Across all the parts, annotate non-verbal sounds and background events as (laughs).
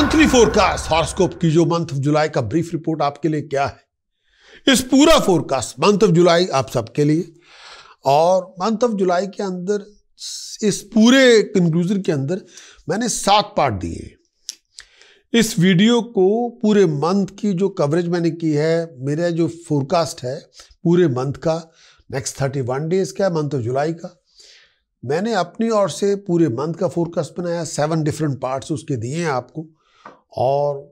monthly forecast horoscope की जो month of July का ब्रीफ रिपोर्ट आपके लिए क्या है इस पूरा फोरकास्ट मंथ ऑफ जुलाई आप सबके लिए और मंथ ऑफ जुलाई के अंदर इस पूरे कंक्लूजन के अंदर मैंने सात पार्ट दिए इस वीडियो को पूरे मंथ की जो कवरेज मैंने की है मेरा जो फोरकास्ट है पूरे मंथ का नेक्स्ट थर्टी वन डेज का मंथ ऑफ जुलाई का मैंने अपनी ओर से पूरे मंथ का फोरकास्ट बनाया सेवन डिफरेंट पार्ट्स उसके दिए हैं आपको और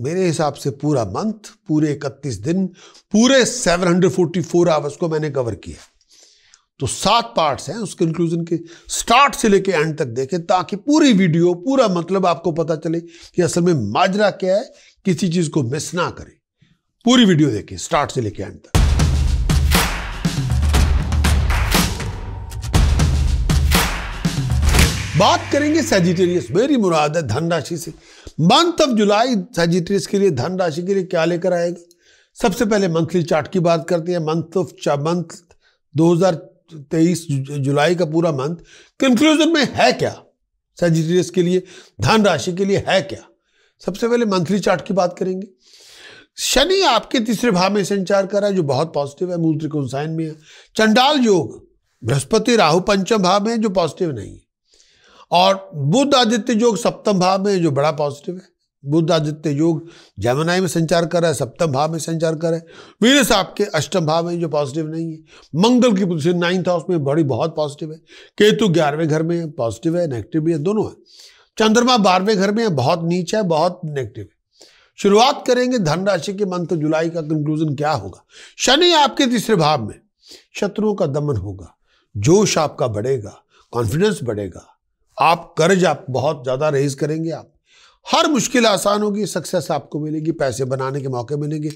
मेरे हिसाब से पूरा मंथ पूरे 31 दिन पूरे 744 आवर्स को मैंने कवर किया तो सात पार्ट्स हैं उस कंक्लूजन के स्टार्ट से लेके एंड तक देखें ताकि पूरी वीडियो पूरा मतलब आपको पता चले कि असल में माजरा क्या है किसी चीज़ को मिस ना करें पूरी वीडियो देखें स्टार्ट से लेके एंड तक बात करेंगे सेजिटेरियस मेरी मुराद है धनराशि से मंथ ऑफ जुलाई सजिट्रियस के लिए धन राशि के लिए क्या लेकर आएगा सबसे पहले मंथली चार्ट की बात करते हैं मंथ ऑफ मंथ 2023 जुलाई का पूरा मंथ कंक्लूजन में है क्या सजिट्रियस के लिए धन राशि के लिए है क्या सबसे पहले मंथली चार्ट की बात करेंगे शनि आपके तीसरे भाव में संचार कर रहा है जो बहुत पॉजिटिव है मूल त्रिकोण साइन में है चंडाल योग बृहस्पति राहु पंचम भाव में जो पॉजिटिव नहीं है और बुद्ध आदित्य योग सप्तम भाव में जो बड़ा पॉजिटिव है बुद्ध आदित्य योग जमनाई में संचार कर रहा है सप्तम भाव में संचार कर रहा है वीरस आपके अष्टम भाव में जो पॉजिटिव नहीं है मंगल की पोजिशन नाइन्थ हाउस में बड़ी बहुत पॉजिटिव है केतु ग्यारहवें घर में पॉजिटिव है नेगेटिव भी है दोनों है चंद्रमा बारहवें घर में है बहुत नीचे है बहुत नेगेटिव है शुरुआत करेंगे धनराशि के मंथ जुलाई का कंक्लूजन क्या होगा शनि आपके तीसरे भाव में शत्रुओं का दमन होगा जोश आपका बढ़ेगा कॉन्फिडेंस बढ़ेगा आप कर्ज आप बहुत ज़्यादा रेज करेंगे आप हर मुश्किल आसान होगी सक्सेस आपको मिलेगी पैसे बनाने के मौके मिलेंगे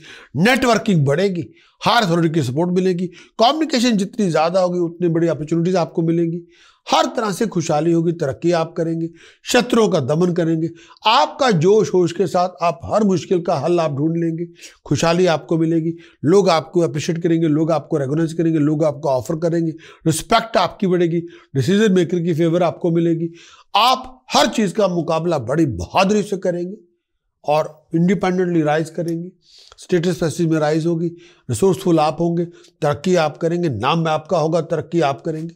नेटवर्किंग बढ़ेगी हर अथॉरिटी की सपोर्ट मिलेगी कम्युनिकेशन जितनी ज़्यादा होगी उतनी बड़ी अपॉर्चुनिटीज़ आपको मिलेंगी हर तरह से खुशहाली होगी तरक्की आप करेंगे शत्रुओं का दमन करेंगे आपका जोश होश के साथ आप हर मुश्किल का हल आप ढूंढ लेंगे खुशहाली आपको मिलेगी लोग आपको अप्रिशिएट करेंगे लोग आपको रेगोनाइज करेंगे लोग आपको ऑफर करेंगे रिस्पेक्ट आपकी बढ़ेगी डिसीजन मेकर की फेवर आपको मिलेगी आप हर चीज़ का मुकाबला बड़ी बहादुरी से करेंगे और इंडिपेंडेंटली राइज करेंगे स्टेटस पैसेज में राइज होगी रिसोर्सफुल आप होंगे तरक्की आप करेंगे नाम आपका होगा तरक्की आप करेंगे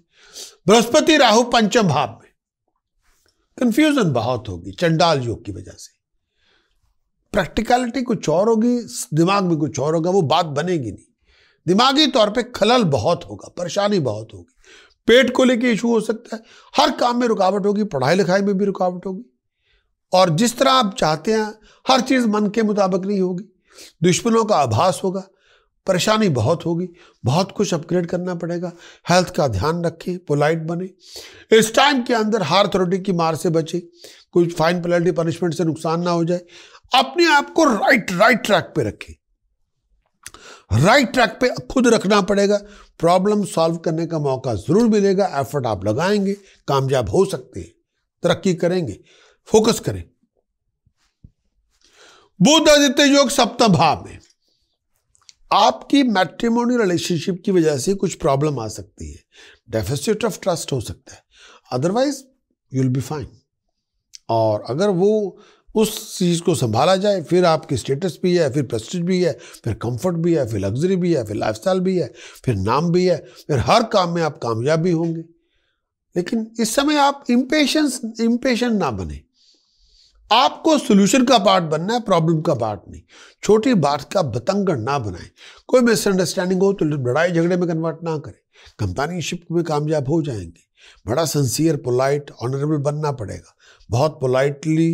बृहस्पति राहु पंचम भाव में कंफ्यूजन बहुत होगी चंडाल योग की वजह से प्रैक्टिकलिटी कुछ और होगी दिमाग में कुछ और होगा वो बात बनेगी नहीं दिमागी तौर पे खलल बहुत होगा परेशानी बहुत होगी पेट को लेके इशू हो सकता है हर काम में रुकावट होगी पढ़ाई लिखाई में भी रुकावट होगी और जिस तरह आप चाहते हैं हर चीज़ मन के मुताबिक नहीं होगी दुश्मनों का आभास होगा परेशानी बहुत होगी बहुत कुछ अपग्रेड करना पड़ेगा हेल्थ का ध्यान रखें पोलाइट बने इस टाइम के अंदर हार थ्रोटी की मार से बचे कुछ फाइन पेनल्टी पनिशमेंट से नुकसान ना हो जाए अपने आप को राइट राइट ट्रैक पे रखें राइट ट्रैक पे खुद रखना पड़ेगा प्रॉब्लम सॉल्व करने का मौका ज़रूर मिलेगा एफर्ट आप लगाएंगे कामयाब हो सकते हैं तरक्की करेंगे फोकस करें बुद्ध आदित्य योग सप्तम भाव में आपकी मैट्रिमोनी रिलेशनशिप की वजह से कुछ प्रॉब्लम आ सकती है डेफिसिट ऑफ ट्रस्ट हो सकता है otherwise you will be fine और अगर वो उस चीज़ को संभाला जाए फिर आपकी स्टेटस भी है फिर प्रेस्टिज भी है फिर कंफर्ट भी है फिर लग्जरी भी है फिर लाइफस्टाइल भी है फिर नाम भी है फिर हर काम में आप कामयाब भी होंगे लेकिन इस समय आप इम्पेशंस इम्पेशन ना बने आपको सोल्यूशन का पार्ट बनना है प्रॉब्लम का पार्ट नहीं छोटी बात का बतंगड़ ना बनाएं कोई मिसअंडरस्टैंडिंग हो तो लड़ाई झगड़े में कन्वर्ट ना करें कंपेनियनशिप में कामयाब हो जाएंगे बड़ा सन्सियर पोलाइट ऑनरेबल बनना पड़ेगा बहुत पोलाइटली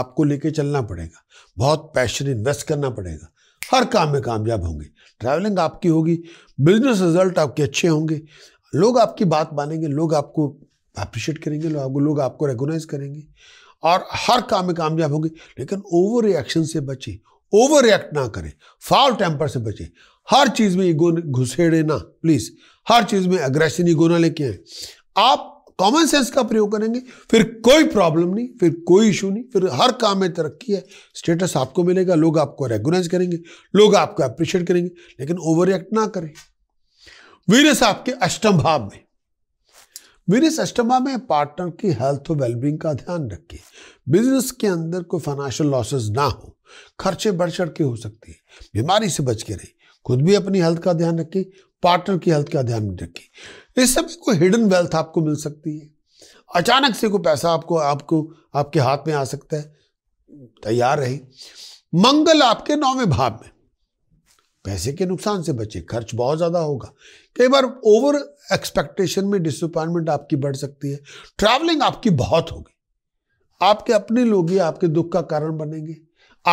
आपको लेके चलना पड़ेगा बहुत पैशन इन्वेस्ट करना पड़ेगा हर काम में कामयाब होंगे ट्रैवलिंग आपकी होगी बिजनेस रिजल्ट आपके अच्छे होंगे लोग आपकी बात मानेंगे लोग आपको अप्रिशिएट करेंगे लोग आपको लोग आपको करेंगे और हर काम में कामयाब होंगे लेकिन ओवर रिएक्शन से बचे ओवर रिएक्ट ना करें फाउल टेम्पर से बचे हर चीज़ में ईगो घुसेड़े ना प्लीज़ हर चीज़ में अग्रेशन ईगो ना लेके आए आप कॉमन सेंस का प्रयोग करेंगे फिर कोई प्रॉब्लम नहीं फिर कोई इशू नहीं फिर हर काम में तरक्की है स्टेटस आपको मिलेगा लोग आपको रेगुलाइज करेंगे लोग आपको अप्रिशिएट करेंगे लेकिन ओवर रिएक्ट ना करें वीरस आपके अष्टम भाव में मेरी अष्टमा में पार्टनर की हेल्थ और वेलबींग का ध्यान रखिए बिजनेस के अंदर कोई फाइनेंशियल लॉसेस ना हो खर्चे बढ़ चढ़ के हो सकते हैं बीमारी से बच के रहें खुद भी अपनी हेल्थ का ध्यान रखें पार्टनर की हेल्थ का ध्यान रखें इस समय कोई हिडन वेल्थ आपको मिल सकती है अचानक से कोई पैसा आपको आपको आपके हाथ में आ सकता है तैयार रहें मंगल आपके नौवें भाव में पैसे के नुकसान से बचे खर्च बहुत ज़्यादा होगा कई बार ओवर एक्सपेक्टेशन में डिसअपॉइंटमेंट आपकी बढ़ सकती है ट्रैवलिंग आपकी बहुत होगी आपके अपने लोग ही आपके दुख का कारण बनेंगे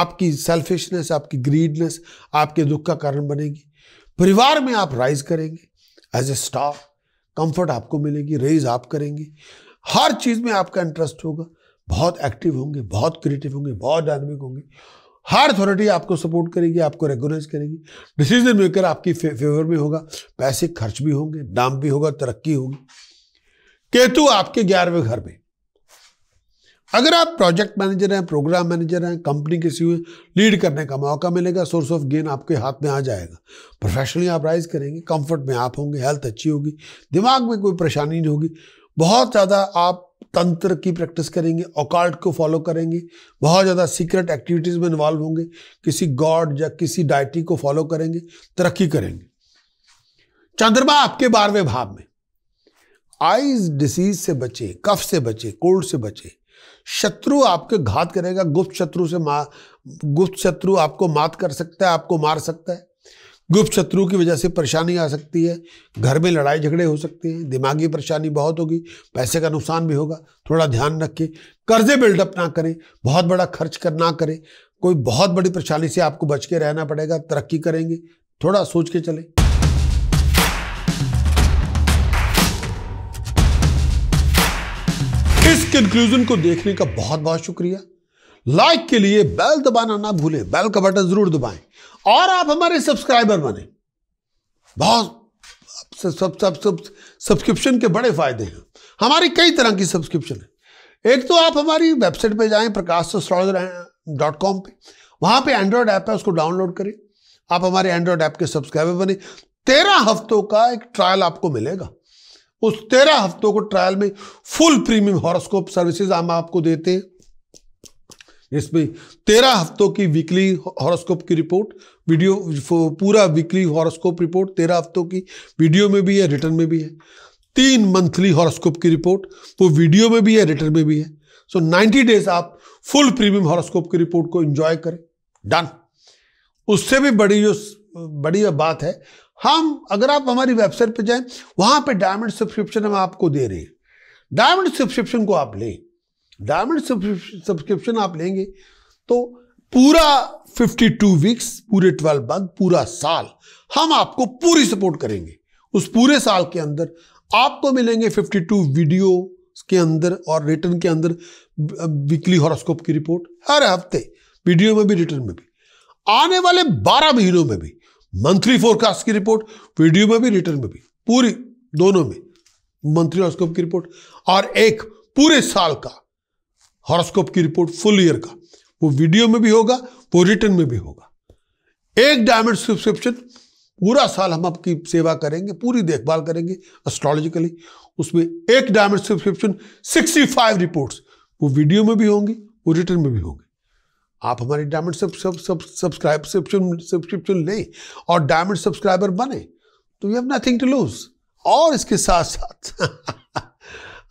आपकी सेल्फिशनेस आपकी ग्रीडनेस आपके दुख का कारण बनेगी परिवार में आप राइज करेंगे एज ए स्टाफ कंफर्ट आपको मिलेगी रेज आप करेंगे हर चीज़ में आपका इंटरेस्ट होगा बहुत एक्टिव होंगे बहुत क्रिएटिव होंगे बहुत डायनमिक होंगे हर अथॉरिटी आपको सपोर्ट करेगी आपको रेगुलाइज करेगी डिसीजन मेकर आपकी फे, फेवर में होगा पैसे खर्च भी होंगे नाम भी होगा तरक्की होगी केतु आपके ग्यारहवें घर में अगर आप प्रोजेक्ट मैनेजर हैं प्रोग्राम मैनेजर हैं कंपनी के सी लीड e करने का मौका मिलेगा सोर्स ऑफ गेन आपके हाथ में आ जाएगा प्रोफेशनली आप राइज करेंगे कंफर्ट में आप होंगे हेल्थ अच्छी होगी दिमाग में कोई परेशानी नहीं होगी बहुत ज़्यादा आप तंत्र की प्रैक्टिस करेंगे ओकाल्ट को फॉलो करेंगे बहुत ज़्यादा सीक्रेट एक्टिविटीज़ में इन्वॉल्व होंगे किसी गॉड या किसी डायटी को फॉलो करेंगे तरक्की करेंगे चंद्रमा आपके बारहवें भाव में आईज डिसीज से बचे कफ से बचे कोल्ड से बचे शत्रु आपके घात करेगा गुप्त शत्रु से मा गुप्त शत्रु आपको मात कर सकता है आपको मार सकता है गुप्त शत्रु की वजह से परेशानी आ सकती है घर में लड़ाई झगड़े हो सकते हैं दिमागी परेशानी बहुत होगी पैसे का नुकसान भी होगा थोड़ा ध्यान रखें कर्जे बिल्डअप ना करें बहुत बड़ा खर्च कर ना करें कोई बहुत बड़ी परेशानी से आपको बच के रहना पड़ेगा तरक्की करेंगे थोड़ा सोच के चलें इस कंक्लूजन को देखने का बहुत बहुत शुक्रिया लाइक के लिए बेल दबाना ना भूलें बेल का बटन जरूर दबाएं और आप हमारे सब्सक्राइबर बने बहुत सब सब सब सब्सक्रिप्शन के बड़े फायदे हैं हमारी कई तरह की सब्सक्रिप्शन है एक तो आप हमारी वेबसाइट पे जाएं प्रकाश डॉट कॉम पर वहाँ पर एंड्रॉयड ऐप है उसको डाउनलोड करें आप हमारे एंड्रॉयड ऐप के सब्सक्राइबर बने तेरह हफ्तों का एक ट्रायल आपको मिलेगा उस तेरह हफ्तों को ट्रायल में फुल प्रीमियम हॉरोस्कोप सर्विसेज हम आपको देते हैं इसमें तेरह हफ्तों की वीकली हॉरोस्कोप की रिपोर्ट वीडियो पूरा वीकली हॉरोस्कोप रिपोर्ट तेरह हफ्तों की वीडियो में भी है रिटर्न में भी है तीन मंथली हॉरोस्कोप की रिपोर्ट वो वीडियो में भी है रिटर्न में भी है सो नाइन्टी डेज आप फुल प्रीमियम हॉरोस्कोप की रिपोर्ट को इंजॉय करें डन उससे भी बड़ी जो बड़ी बात है हम अगर आप हमारी वेबसाइट पर जाएं वहां पे डायमंड सब्सक्रिप्शन हम आपको दे रहे हैं डायमंड सब्सक्रिप्शन को आप लें डायमंड सब्सक्रिप्शन आप लेंगे तो पूरा 52 वीक्स पूरे 12 मंथ पूरा साल हम आपको पूरी सपोर्ट करेंगे उस पूरे साल के अंदर आपको तो मिलेंगे 52 वीडियो के अंदर और रिटर्न के अंदर वीकली हॉरोस्कोप की रिपोर्ट हर हफ्ते वीडियो में भी रिटर्न में भी आने वाले 12 महीनों में भी मंथली फोरकास्ट की रिपोर्ट वीडियो में भी रिटर्न में भी पूरी दोनों में मंथली हॉरोस्कोप की रिपोर्ट और एक पूरे साल का हॉरोस्कोप की रिपोर्ट फुल ईयर का वो वीडियो में भी होगा वो रिटर्न में भी होगा एक डायमंड सब्सक्रिप्शन पूरा साल हम आपकी सेवा करेंगे पूरी देखभाल करेंगे एस्ट्रोलॉजिकली उसमें एक डायमंड सब्सक्रिप्शन 65 रिपोर्ट्स वो वीडियो में भी होंगी वो रिटर्न में भी होंगी आप हमारी डायमंड सब्सक्राइब सब्सक्रिप्शन लें और डायमंड सब्सक्राइबर बने तो we have nothing to lose और इसके साथ साथ (laughs)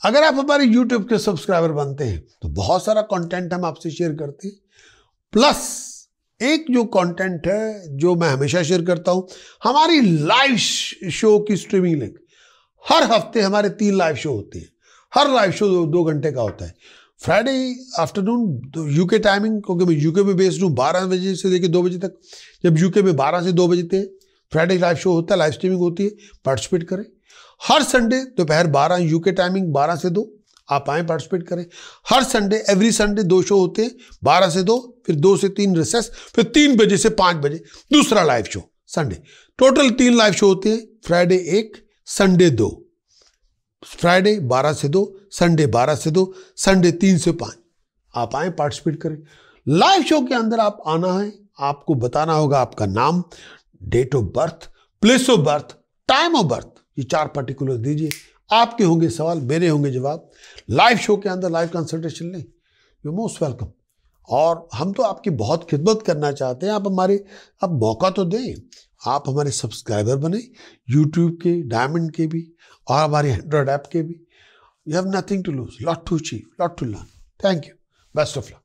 अगर आप हमारे यूट्यूब के सब्सक्राइबर बनते हैं तो बहुत सारा कंटेंट हम आपसे शेयर करते हैं प्लस एक जो कंटेंट है जो मैं हमेशा शेयर करता हूं हमारी लाइव शो की स्ट्रीमिंग लिंक हर हफ्ते हमारे तीन लाइव शो होते हैं हर लाइव शो दो, दो घंटे का होता है फ्राइडे आफ्टरनून यूके टाइमिंग क्योंकि मैं यूके में बेस्ड हूँ बारह बजे से लेकर दो बजे तक जब यूके में बारह से दो बजे थे फ्राइडे लाइव शो होता है लाइव स्ट्रीमिंग होती है पार्टिसिपेट करें हर संडे दोपहर बारह यूके टाइमिंग बारह से दो आप आए पार्टिसिपेट करें हर संडे एवरी संडे दो शो होते हैं बारह से दो फिर दो से तीन रिसेस फिर तीन बजे से पांच बजे दूसरा लाइव शो संडे टोटल तीन लाइव शो होते हैं फ्राइडे एक संडे दो फ्राइडे बारह से दो संडे बारह से दो संडे तीन से पांच आप आए पार्टिसिपेट करें लाइव शो के अंदर आप आना है आपको बताना होगा आपका नाम date of birth place of birth time of birth ये चार पर्टिकुलर दीजिए आपके होंगे सवाल मेरे होंगे जवाब लाइव शो के अंदर लाइव कंसल्टेशन लें यू मोस्ट वेलकम और हम तो आपकी बहुत खिदमत करना चाहते हैं आप हमारे अब मौका तो दें आप हमारे सब्सक्राइबर बने यूट्यूब के डायमंड के भी और हमारे एंड्रॉयड ऐप के भी you have nothing to lose lot to achieve lot to learn thank you best of luck